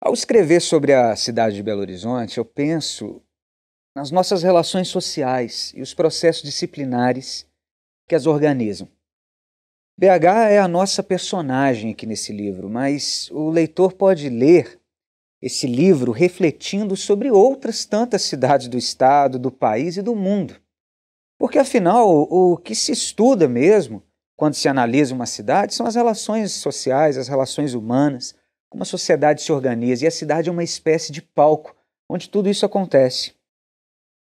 Ao escrever sobre a cidade de Belo Horizonte, eu penso nas nossas relações sociais e os processos disciplinares que as organizam. BH é a nossa personagem aqui nesse livro, mas o leitor pode ler esse livro refletindo sobre outras tantas cidades do estado, do país e do mundo. Porque afinal, o que se estuda mesmo quando se analisa uma cidade são as relações sociais, as relações humanas, como a sociedade se organiza e a cidade é uma espécie de palco onde tudo isso acontece.